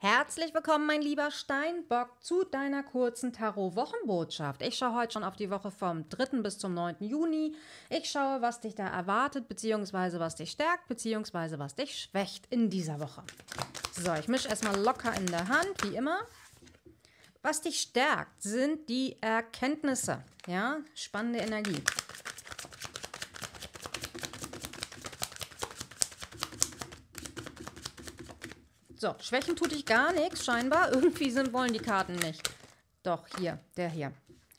Herzlich willkommen, mein lieber Steinbock, zu deiner kurzen Tarot-Wochenbotschaft. Ich schaue heute schon auf die Woche vom 3. bis zum 9. Juni. Ich schaue, was dich da erwartet, beziehungsweise was dich stärkt, beziehungsweise was dich schwächt in dieser Woche. So, ich mische erstmal locker in der Hand, wie immer. Was dich stärkt, sind die Erkenntnisse. Ja, spannende Energie. So, schwächen tut ich gar nichts, scheinbar. Irgendwie sind, wollen die Karten nicht. Doch, hier, der hier.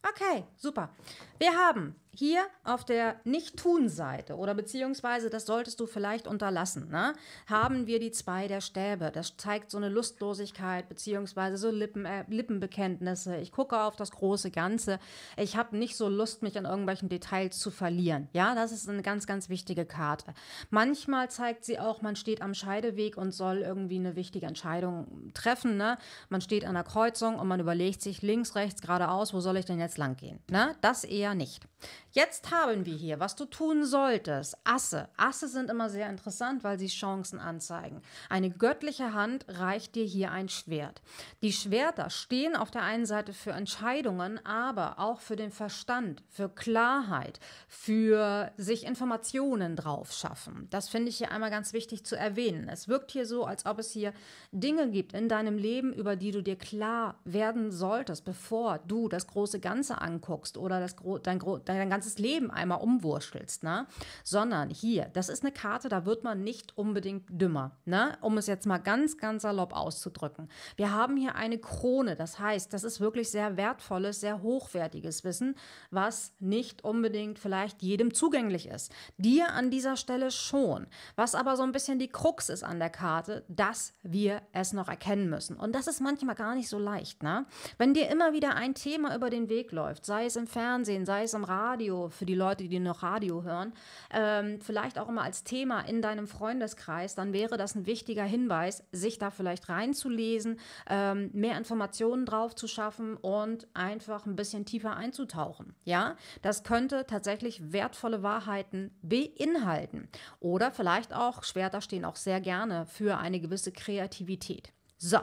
Okay, super. Wir haben hier auf der Nicht-Tun-Seite oder beziehungsweise, das solltest du vielleicht unterlassen, ne, haben wir die zwei der Stäbe. Das zeigt so eine Lustlosigkeit beziehungsweise so Lippen, äh, Lippenbekenntnisse. Ich gucke auf das große Ganze. Ich habe nicht so Lust, mich an irgendwelchen Details zu verlieren. Ja, das ist eine ganz, ganz wichtige Karte. Manchmal zeigt sie auch, man steht am Scheideweg und soll irgendwie eine wichtige Entscheidung treffen. Ne? Man steht an der Kreuzung und man überlegt sich links, rechts, geradeaus, wo soll ich denn jetzt langgehen? Ne? Das eher nicht. Jetzt haben wir hier, was du tun solltest. Asse. Asse sind immer sehr interessant, weil sie Chancen anzeigen. Eine göttliche Hand reicht dir hier ein Schwert. Die Schwerter stehen auf der einen Seite für Entscheidungen, aber auch für den Verstand, für Klarheit, für sich Informationen drauf schaffen. Das finde ich hier einmal ganz wichtig zu erwähnen. Es wirkt hier so, als ob es hier Dinge gibt in deinem Leben, über die du dir klar werden solltest, bevor du das große Ganze anguckst oder das, dein, dein, dein ganzes Leben einmal umwurschtelst, ne? sondern hier, das ist eine Karte, da wird man nicht unbedingt dümmer, ne? um es jetzt mal ganz, ganz salopp auszudrücken. Wir haben hier eine Krone, das heißt, das ist wirklich sehr wertvolles, sehr hochwertiges Wissen, was nicht unbedingt vielleicht jedem zugänglich ist. Dir an dieser Stelle schon. Was aber so ein bisschen die Krux ist an der Karte, dass wir es noch erkennen müssen. Und das ist manchmal gar nicht so leicht. Ne? Wenn dir immer wieder ein Thema über den Weg läuft, sei es im Fernsehen, sei es im Radio, Radio, für die Leute, die noch Radio hören, ähm, vielleicht auch immer als Thema in deinem Freundeskreis, dann wäre das ein wichtiger Hinweis, sich da vielleicht reinzulesen, ähm, mehr Informationen drauf zu schaffen und einfach ein bisschen tiefer einzutauchen. Ja, das könnte tatsächlich wertvolle Wahrheiten beinhalten. Oder vielleicht auch, Schwerter stehen auch sehr gerne für eine gewisse Kreativität. So,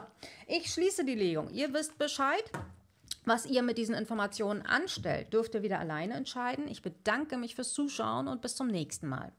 ich schließe die Legung. Ihr wisst Bescheid. Was ihr mit diesen Informationen anstellt, dürft ihr wieder alleine entscheiden. Ich bedanke mich fürs Zuschauen und bis zum nächsten Mal.